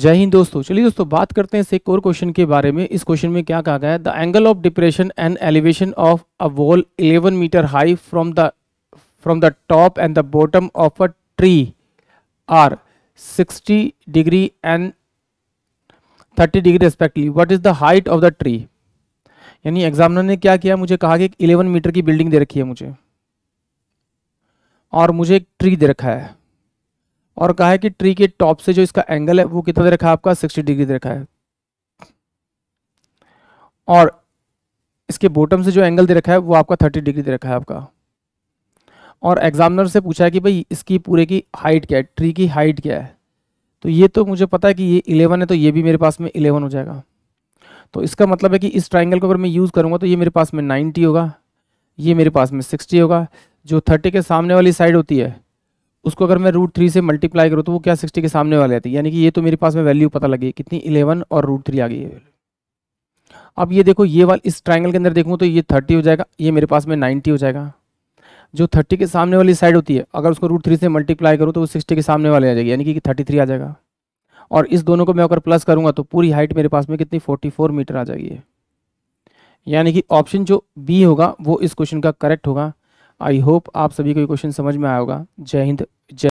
जय हिंद दोस्तों चलिए दोस्तों बात करते हैं एक और क्वेश्चन के बारे में इस क्वेश्चन में क्या कहा गया है the angle of depression and elevation of a wall 11 metre high from the from the top and the bottom of a tree are 60 degree and 30 degree respectively what is the height of the tree यानी examiner ने क्या किया मुझे कहा कि eleven metre की building दे रखी है मुझे और मुझे एक ट्री दे रखा है और कहा है कि ट्री के टॉप से जो इसका एंगल है वो कितना दे रखा है आपका सिक्सटी डिग्री दे रखा है और इसके बॉटम से जो एंगल दे रखा है वो आपका थर्टी डिग्री दे रखा है आपका और एग्जामिनर से पूछा है कि भाई इसकी पूरे की हाइट क्या है ट्री की हाइट क्या है तो ये तो मुझे पता है कि ये इलेवन है तो ये भी मेरे पास में इलेवन हो जाएगा तो इसका मतलब है कि इस ट्राइंगल को अगर मैं यूज़ करूँगा तो ये मेरे पास में नाइन्टी होगा ये मेरे पास में सिक्सटी होगा जो थर्टी के सामने वाली साइड होती है उसको अगर मैं रूट थ्री से मल्टीप्लाई करूँ तो वो क्या सिक्सटी के सामने वाले आती है यानी कि ये तो मेरे पास में वैल्यू पता लगी कितनी इलेवन और रूट थ्री आ गई है अब ये देखो ये वाला इस ट्राइंगल के अंदर देखूँ तो ये थर्टी हो जाएगा ये मेरे पास में नाइन्टी हो जाएगा जो थर्टी के सामने वाली साइड होती है अगर उसको रूट थ्री से मल्टीप्लाई करूँ तो वो सिक्सटी के सामने वाले आ जाएगी यानी कि थर्टी थ्री आ जाएगा और इस दोनों को मैं अगर प्लस करूँगा तो पूरी हाइट मेरे पास में कितनी फोर्टी फोर मीटर आ जाएगी यानी कि ऑप्शन जो बी होगा वो इस क्वेश्चन का करेक्ट होगा आई होप आप सभी को ये क्वेश्चन समझ में आया होगा जय हिंद जय